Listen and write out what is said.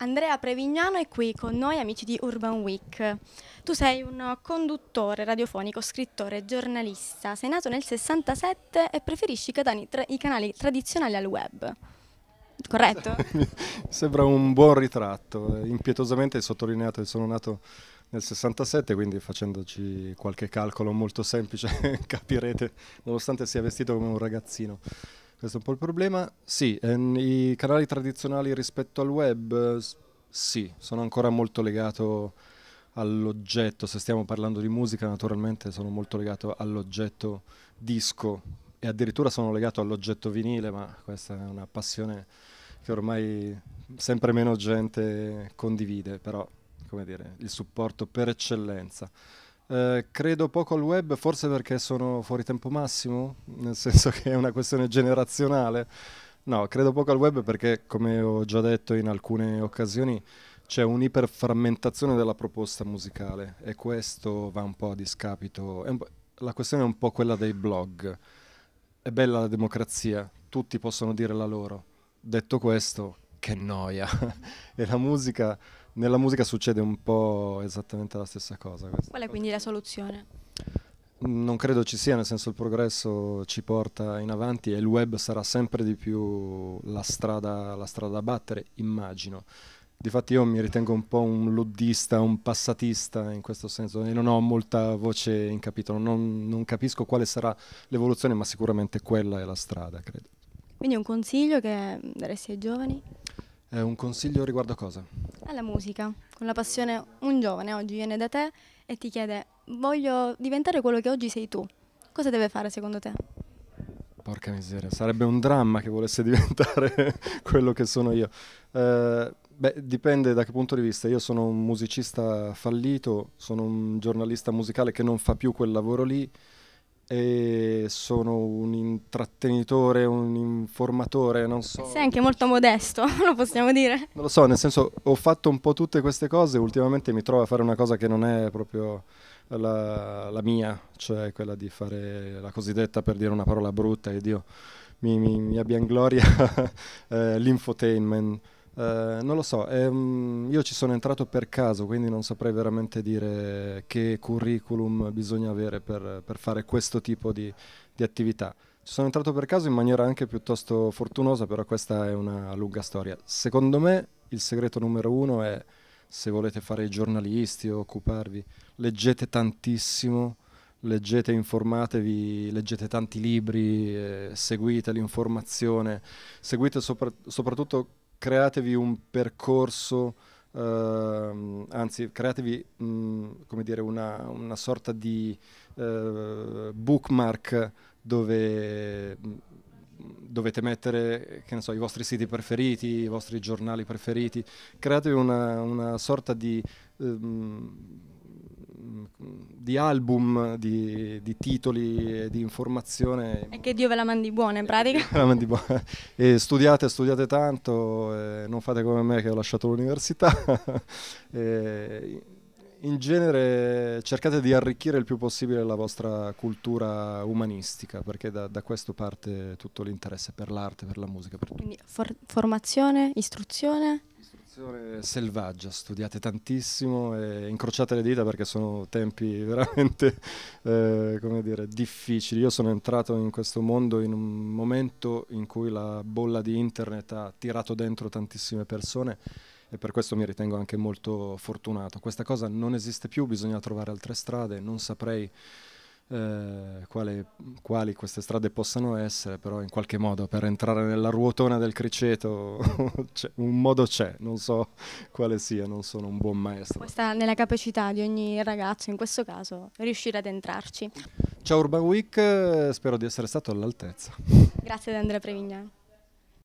Andrea Prevignano è qui con noi, amici di Urban Week. Tu sei un conduttore radiofonico, scrittore, giornalista. Sei nato nel 67 e preferisci i canali tradizionali al web. Corretto? Sembra un buon ritratto. Eh, impietosamente hai sottolineato che sono nato nel 67, quindi facendoci qualche calcolo molto semplice capirete, nonostante sia vestito come un ragazzino. Questo è un po' il problema. Sì, ehm, i canali tradizionali rispetto al web, sì, sono ancora molto legato all'oggetto. Se stiamo parlando di musica, naturalmente sono molto legato all'oggetto disco e addirittura sono legato all'oggetto vinile, ma questa è una passione che ormai sempre meno gente condivide, però come dire, il supporto per eccellenza. Eh, credo poco al web, forse perché sono fuori tempo massimo, nel senso che è una questione generazionale. No, credo poco al web perché, come ho già detto in alcune occasioni, c'è un'iperframmentazione della proposta musicale e questo va un po' a discapito. la questione è un po' quella dei blog. È bella la democrazia, tutti possono dire la loro. Detto questo, che noia. e la musica, nella musica succede un po' esattamente la stessa cosa. Qual è quindi la soluzione? Non credo ci sia, nel senso il progresso ci porta in avanti e il web sarà sempre di più la strada, la strada da battere, immagino. Difatti io mi ritengo un po' un luddista, un passatista in questo senso e non ho molta voce in capitolo, non, non capisco quale sarà l'evoluzione ma sicuramente quella è la strada, credo. Quindi un consiglio che daresti ai giovani? Eh, un consiglio riguardo a cosa? Alla musica, con la passione. Un giovane oggi viene da te e ti chiede voglio diventare quello che oggi sei tu. Cosa deve fare secondo te? Porca miseria, sarebbe un dramma che volesse diventare quello che sono io. Eh, beh, dipende da che punto di vista. Io sono un musicista fallito, sono un giornalista musicale che non fa più quel lavoro lì e sono un intrattenitore, un informatore, non so. Sei anche molto modesto, lo possiamo dire. Non lo so, nel senso ho fatto un po' tutte queste cose, ultimamente mi trovo a fare una cosa che non è proprio la, la mia, cioè quella di fare la cosiddetta, per dire una parola brutta, e Dio mi, mi, mi abbia in gloria, eh, l'infotainment eh, non lo so, ehm, io ci sono entrato per caso, quindi non saprei veramente dire che curriculum bisogna avere per, per fare questo tipo di, di attività. Ci sono entrato per caso in maniera anche piuttosto fortunosa, però questa è una lunga storia. Secondo me il segreto numero uno è, se volete fare i giornalisti o occuparvi, leggete tantissimo, leggete, informatevi, leggete tanti libri, eh, seguite l'informazione, seguite sopra- soprattutto createvi un percorso, eh, anzi createvi mh, mm, come dire, una, una sorta di eh, bookmark dove dovete mettere so, i vostri siti preferiti, i vostri giornali preferiti, createvi una, una sorta di... Ehm, di album, di, di titoli e di informazione. E che Dio ve la mandi buona in pratica. la mandi buona. E studiate, studiate tanto, eh, non fate come me che ho lasciato l'università. eh, in genere cercate di arricchire il più possibile la vostra cultura umanistica, perché da, da questo parte tutto l'interesse per l'arte, per la musica. Per Quindi for formazione, istruzione. Meditazione selvaggia, studiate tantissimo e incrociate le dita perché sono tempi veramente, eh, come dire, difficili. Io sono entrato in questo mondo in un momento in cui la bolla di internet ha tirato dentro tantissime persone e per questo mi ritengo anche molto fortunato. Questa cosa non esiste più, bisogna trovare altre strade, non saprei eh, quali, quali, queste strade possano essere, però in qualche modo per entrare nella ruotona del criceto un modo c'è, non so quale sia, non sono un buon maestro. Questa nella capacità di ogni ragazzo, in questo caso, riuscire ad entrarci. Ciao Urban Week, eh, spero di essere stato all'altezza. Grazie ad Andrea Prevignano.